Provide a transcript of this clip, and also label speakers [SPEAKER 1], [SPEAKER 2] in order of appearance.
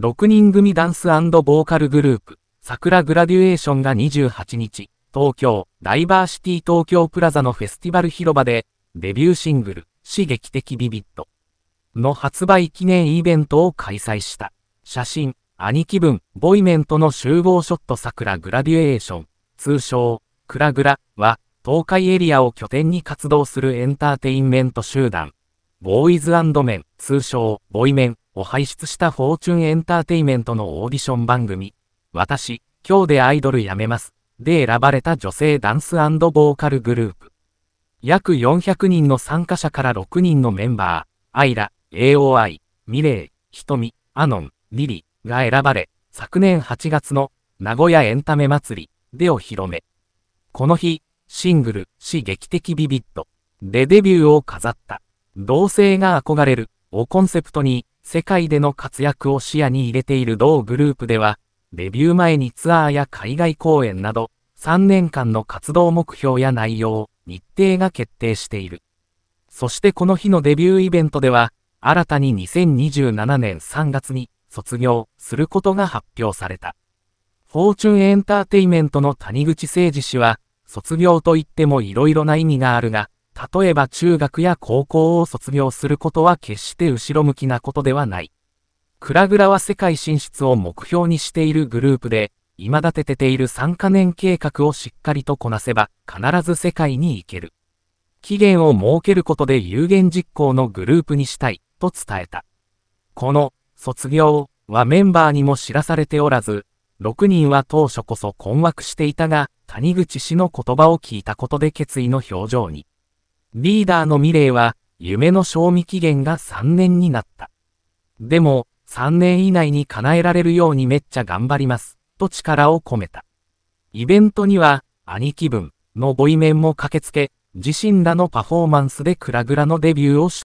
[SPEAKER 1] 6人組ダンスボーカルグループ、桜グラデュエーションが28日、東京、ダイバーシティ東京プラザのフェスティバル広場で、デビューシングル、刺激的ビビットの発売記念イベントを開催した。写真、兄貴分、ボイメントの集合ショット桜グラデュエーション、通称、クラグラは、東海エリアを拠点に活動するエンターテインメント集団、ボーイズメン、通称、ボイメンを輩出したフォーチュンエンターテイメントのオーディション番組、私、今日でアイドル辞めます、で選ばれた女性ダンスボーカルグループ。約400人の参加者から6人のメンバー、アイラ、AOI、ミレイ、ヒトミ、アノン、リリが選ばれ、昨年8月の名古屋エンタメ祭りでお披露目。この日、シングル、死劇的ビビットでデビューを飾った。同性が憧れるをコンセプトに、世界での活躍を視野に入れている同グループでは、デビュー前にツアーや海外公演など、3年間の活動目標や内容、日程が決定している。そしてこの日のデビューイベントでは、新たに2027年3月に卒業することが発表された。フォーチュンエンターテイメントの谷口誠二氏は、卒業といっても色々な意味があるが、例えば中学や高校を卒業することは決して後ろ向きなことではない。クラグラは世界進出を目標にしているグループで、今立ててている3カ年計画をしっかりとこなせば、必ず世界に行ける。期限を設けることで有言実行のグループにしたい、と伝えた。この、卒業はメンバーにも知らされておらず、6人は当初こそ困惑していたが、谷口氏の言葉を聞いたことで決意の表情に。リーダーのミレイは、夢の賞味期限が3年になった。でも、3年以内に叶えられるようにめっちゃ頑張ります、と力を込めた。イベントには、兄貴分のボイメンも駆けつけ、自身らのパフォーマンスでクラグラのデビューをし